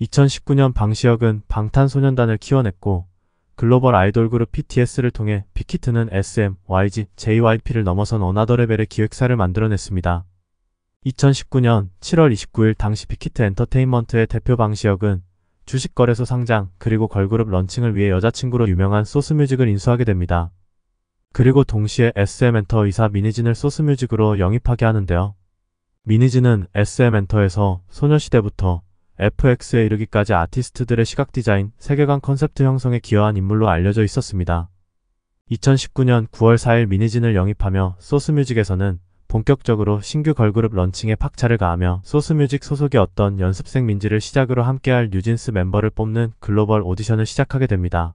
2019년 방시혁은 방탄소년단을 키워냈고 글로벌 아이돌 그룹 p t s 를 통해 빅히트는 SM, YG, JYP를 넘어선 어나더 레벨의 기획사를 만들어냈습니다. 2019년 7월 29일 당시 빅히트 엔터테인먼트의 대표 방시혁은 주식거래소 상장 그리고 걸그룹 런칭을 위해 여자친구로 유명한 소스뮤직을 인수하게 됩니다. 그리고 동시에 SM엔터 이사 미니진을 소스뮤직으로 영입하게 하는데요. 미니진은 SM엔터에서 소녀시대부터 FX에 이르기까지 아티스트들의 시각 디자인, 세계관 컨셉트 형성에 기여한 인물로 알려져 있었습니다. 2019년 9월 4일 미니진을 영입하며 소스뮤직에서는 본격적으로 신규 걸그룹 런칭에 팍차를 가하며 소스뮤직 소속의 어떤 연습생 민지를 시작으로 함께할 뉴진스 멤버를 뽑는 글로벌 오디션을 시작하게 됩니다.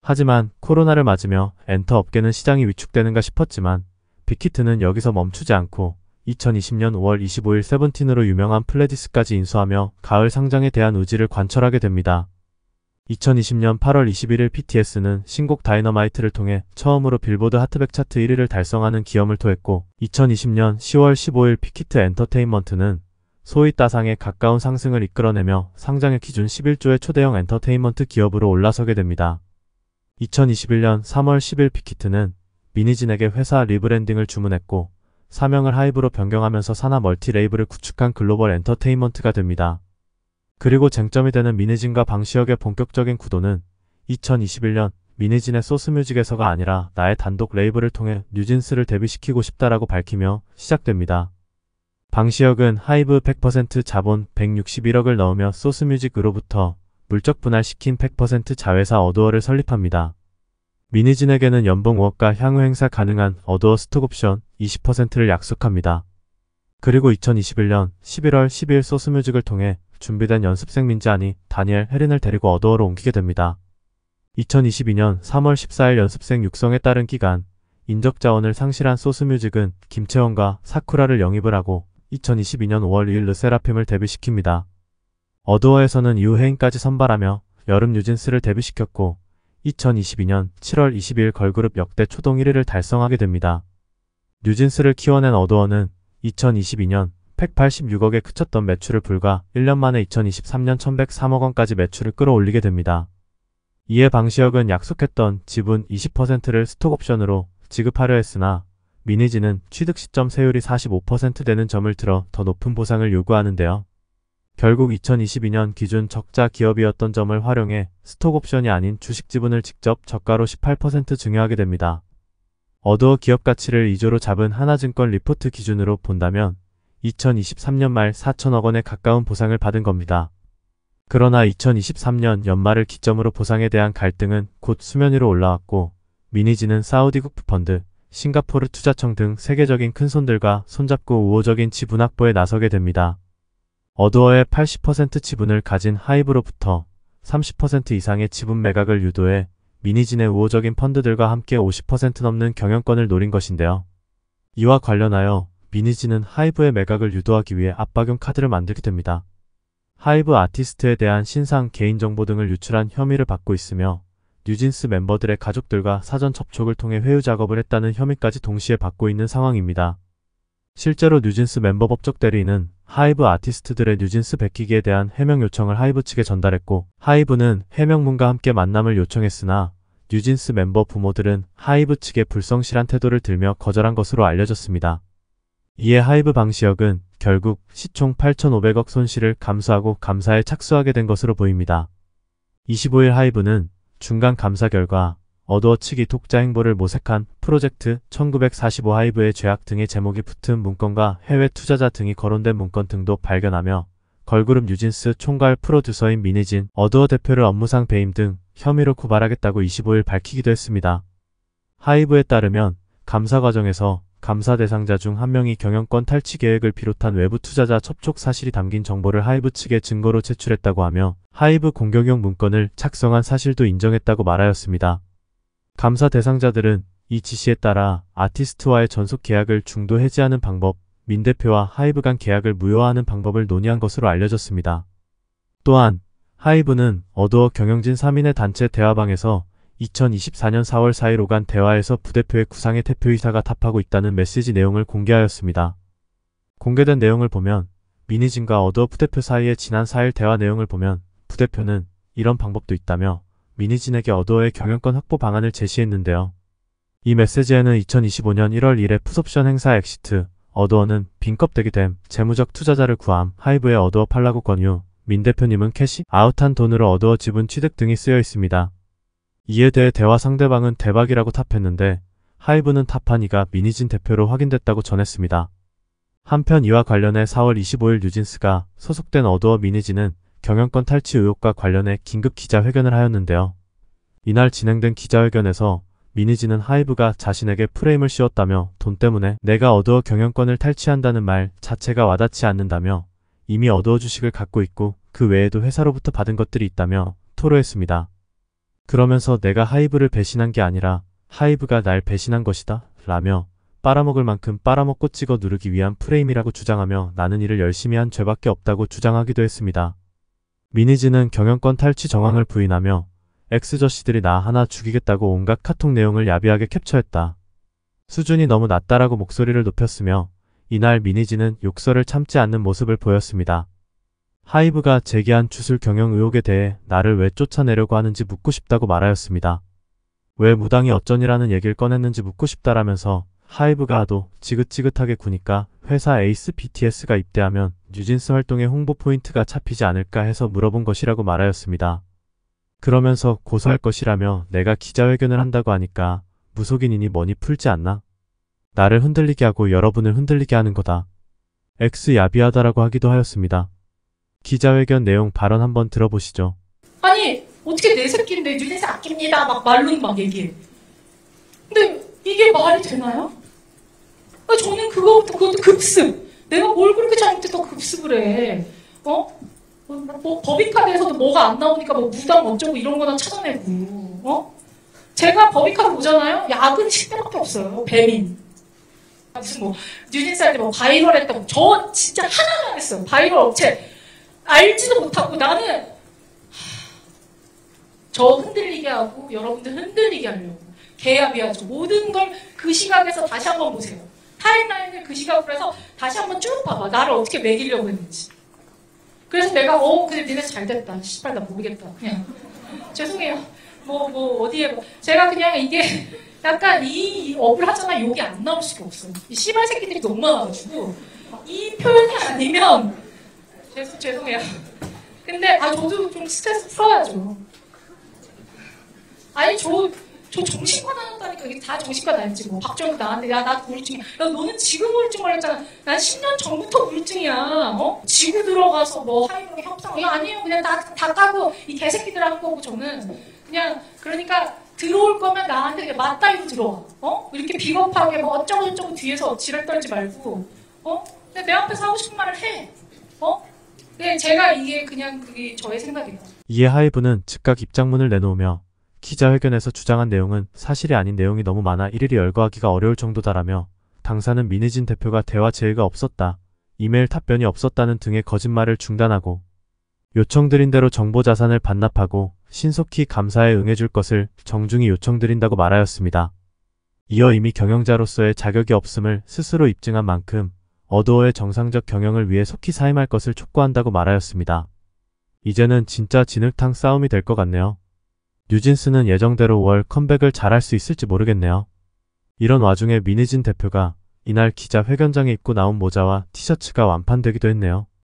하지만 코로나를 맞으며 엔터 업계는 시장이 위축되는가 싶었지만 빅히트는 여기서 멈추지 않고 2020년 5월 25일 세븐틴으로 유명한 플레디스까지 인수하며 가을 상장에 대한 의지를 관철하게 됩니다. 2020년 8월 21일 PTS는 신곡 다이너마이트를 통해 처음으로 빌보드 하트백 차트 1위를 달성하는 기염을 토했고 2020년 10월 15일 피키트 엔터테인먼트는 소위 따상에 가까운 상승을 이끌어내며 상장의 기준 11조의 초대형 엔터테인먼트 기업으로 올라서게 됩니다. 2021년 3월 10일 피키트는 미니진에게 회사 리브랜딩을 주문했고 사명을 하이브로 변경하면서 산하 멀티레이블을 구축한 글로벌 엔터테인먼트가 됩니다. 그리고 쟁점이 되는 미네진과 방시혁의 본격적인 구도는 2021년 미네진의 소스뮤직에서가 아니라 나의 단독 레이블을 통해 뉴진스를 데뷔시키고 싶다라고 밝히며 시작됩니다. 방시혁은 하이브 100% 자본 161억을 넣으며 소스뮤직으로부터 물적 분할시킨 100% 자회사 어두어를 설립합니다. 미니진에게는 연봉 5억과 향후 행사 가능한 어두워 스톡옵션 20%를 약속합니다. 그리고 2021년 11월 12일 소스뮤직을 통해 준비된 연습생 민지안이 다니엘 헤린을 데리고 어두워로 옮기게 됩니다. 2022년 3월 14일 연습생 육성에 따른 기간 인적 자원을 상실한 소스뮤직은 김채원과 사쿠라를 영입을 하고 2022년 5월 2일 르세라핌을 데뷔시킵니다. 어두워에서는 이후 해인까지 선발하며 여름 뉴진스를 데뷔시켰고 2022년 7월 20일 걸그룹 역대 초동 1위를 달성하게 됩니다. 뉴진스를 키워낸 어도어는 2022년 186억에 그쳤던 매출을 불과 1년 만에 2023년 1103억 원까지 매출을 끌어올리게 됩니다. 이에 방시혁은 약속했던 지분 20%를 스톡옵션으로 지급하려 했으나 미니지는 취득 시점 세율이 45% 되는 점을 들어 더 높은 보상을 요구하는데요. 결국 2022년 기준 적자 기업이었던 점을 활용해 스톡옵션이 아닌 주식 지분을 직접 저가로 18% 증여하게 됩니다. 어두워 기업 가치를 2조로 잡은 하나증권 리포트 기준으로 본다면 2023년 말 4천억 원에 가까운 보상을 받은 겁니다. 그러나 2023년 연말을 기점으로 보상에 대한 갈등은 곧 수면 위로 올라왔고 미니지는 사우디 국부펀드, 싱가포르 투자청 등 세계적인 큰손들과 손잡고 우호적인 지분 확보에 나서게 됩니다. 어두어의 80% 지분을 가진 하이브로부터 30% 이상의 지분 매각을 유도해 미니진의 우호적인 펀드들과 함께 50% 넘는 경영권을 노린 것인데요. 이와 관련하여 미니진은 하이브의 매각을 유도하기 위해 압박용 카드를 만들게 됩니다. 하이브 아티스트에 대한 신상 개인정보 등을 유출한 혐의를 받고 있으며 뉴진스 멤버들의 가족들과 사전 접촉을 통해 회유 작업을 했다는 혐의까지 동시에 받고 있는 상황입니다. 실제로 뉴진스 멤버 법적 대리인은 하이브 아티스트들의 뉴진스 베끼기에 대한 해명 요청을 하이브 측에 전달했고 하이브는 해명문과 함께 만남을 요청했으나 뉴진스 멤버 부모들은 하이브 측의 불성실한 태도를 들며 거절한 것으로 알려졌습니다. 이에 하이브 방시혁은 결국 시총 8,500억 손실을 감수하고 감사에 착수하게 된 것으로 보입니다. 25일 하이브는 중간 감사 결과 어두워치기 독자행보를 모색한 프로젝트 1945 하이브의 죄악 등의 제목이 붙은 문건과 해외 투자자 등이 거론된 문건 등도 발견하며 걸그룹 유진스 총괄 프로듀서인 미니진 어두워 대표를 업무상 배임 등 혐의로 고발하겠다고 25일 밝히기도 했습니다. 하이브에 따르면 감사 과정에서 감사 대상자 중 한 명이 경영권 탈취 계획을 비롯한 외부 투자자 접촉 사실이 담긴 정보를 하이브 측에 증거로 제출했다고 하며 하이브 공격용 문건을 작성한 사실도 인정했다고 말하였습니다. 감사 대상자들은 이 지시에 따라 아티스트와의 전속 계약을 중도 해지하는 방법, 민 대표와 하이브 간 계약을 무효화하는 방법을 논의한 것으로 알려졌습니다. 또한 하이브는 어두워 경영진 3인의 단체 대화방에서 2024년 4월 4일 오간 대화에서 부대표의 구상의 대표이사가 답하고 있다는 메시지 내용을 공개하였습니다. 공개된 내용을 보면 미니진과 어두워 부대표 사이의 지난 4일 대화 내용을 보면 부대표는 이런 방법도 있다며 미니진에게 어도어의 경영권 확보 방안을 제시했는데요. 이 메시지에는 2025년 1월 1일 풋옵션 행사 엑시트, 어도어는 빈껍데기 됨, 재무적 투자자를 구함, 하이브의 어도어 팔라고 권유, 민 대표님은 캐시, 아웃한 돈으로 어도어 지분 취득 등이 쓰여 있습니다. 이에 대해 대화 상대방은 대박이라고 탑했는데 하이브는 탑한 니가 미니진 대표로 확인됐다고 전했습니다. 한편 이와 관련해 4월 25일 뉴진스가 소속된 어도어 미니진은 경영권 탈취 의혹과 관련해 긴급 기자회견을 하였는데요. 이날 진행된 기자회견에서 미니지는 하이브가 자신에게 프레임을 씌웠다며 돈 때문에 내가 어두워 경영권을 탈취한다는 말 자체가 와닿지 않는다며 이미 어두워 주식을 갖고 있고 그 외에도 회사로부터 받은 것들이 있다며 토로했습니다. 그러면서 내가 하이브를 배신한 게 아니라 하이브가 날 배신한 것이다 라며 빨아먹을 만큼 빨아먹고 찍어 누르기 위한 프레임이라고 주장하며 나는 이를 열심히 한 죄밖에 없다고 주장하기도 했습니다. 미니지는 경영권 탈취 정황을 부인하며 엑스저씨들이 나 하나 죽이겠다고 온갖 카톡 내용을 야비하게 캡처했다. 수준이 너무 낮다라고 목소리를 높였으며 이날 미니지는 욕설을 참지 않는 모습을 보였습니다. 하이브가 제기한 주술 경영 의혹에 대해 나를 왜 쫓아내려고 하는지 묻고 싶다고 말하였습니다. 왜 무당이 어쩐이라는 얘기를 꺼냈는지 묻고 싶다라면서 하이브가 하도 지긋지긋하게 구니까 회사 에이스 BTS가 입대하면 뉴진스 활동의 홍보 포인트가 잡히지 않을까 해서 물어본 것이라고 말하였습니다. 그러면서 고소할 것이라며 내가 기자회견을 한다고 하니까 무속인이니 뭐니 풀지 않나? 나를 흔들리게 하고 여러분을 흔들리게 하는 거다. X 야비하다라고 하기도 하였습니다. 기자회견 내용 발언 한번 들어보시죠. 아니 어떻게 내 새끼인데 뉴진스 아낍니다 막 말로 막 얘기해. 근데 이게 말이 되나요? 저는 그거부 그것도 급습. 내가 뭘 그렇게 잘못해서 했 급습을 해? 어? 뭐 법인카드에서도 뭐가 안 나오니까 뭐 무당 어쩌고 이런 거나 찾아내고 어? 제가 법인카드 보잖아요. 약은 10대밖에 없어요. 배민. 무슨 뭐 뉴진스할 때뭐 바이럴 했다고 저 진짜 하나만 했어요. 바이럴 업체 알지도 못하고 나는 저 흔들리게 하고 여러분들 흔들리게 하려고 계약이야죠 모든 걸 그 시각에서 다시 한 번 보세요. 타인라인을 그 시각으로 해서 다시 한번 쭉 봐봐. 나를 어떻게 매기려고 했는지. 그래서 내가 어 그래 니네 잘 됐다. 씨발 나 모르겠다. 그냥 죄송해요. 뭐뭐 뭐, 어디에 뭐 제가 그냥 이게 약간 이 업을 하잖아 욕이 안 나올 수가 없어. 이 씨발 새끼들이 너무 많아가지고 이 표현이 아니면 죄송 죄송해요. 근데 아 저도 좀 스트레스 풀어야죠. 아니 저저 정신과 다녔다니까 이게 다 정신과 다녔지 뭐. 박정우 나한테 야나 우울증이야. 야 너는 지금 우울증 걸렸잖아. 난 10년 전부터 우울증이야. 어? 지구 들어가서 뭐 하이브로 협상 이거 아니에요. 그냥 다다 까고 이 개새끼들하고 거고 저는 그냥 그러니까 들어올 거면 나한테 맞다 이거 들어와. 어? 이렇게 비겁하게 뭐 어쩌고 저쩌고 뒤에서 지랄 떨지 말고 어? 근데 내 앞에서 하고 싶은 말을 해. 어? 근데 제가 이게 그냥 그게 저의 생각이에요. 이에 하이브는 즉각 입장문을 내놓으며 기자회견에서 주장한 내용은 사실이 아닌 내용이 너무 많아 일일이 열거하기가 어려울 정도다라며 당사는 민희진 대표가 대화 제의가 없었다, 이메일 답변이 없었다는 등의 거짓말을 중단하고 요청드린 대로 정보 자산을 반납하고 신속히 감사에 응해줄 것을 정중히 요청드린다고 말하였습니다. 이어 이미 경영자로서의 자격이 없음을 스스로 입증한 만큼 어도어의 정상적 경영을 위해 속히 사임할 것을 촉구한다고 말하였습니다. 이제는 진짜 진흙탕 싸움이 될 것 같네요. 뉴진스는 예정대로 월 컴백을 잘할 수 있을지 모르겠네요. 이런 와중에 민희진 대표가 이날 기자회견장에 입고 나온 모자와 티셔츠가 완판되기도 했네요.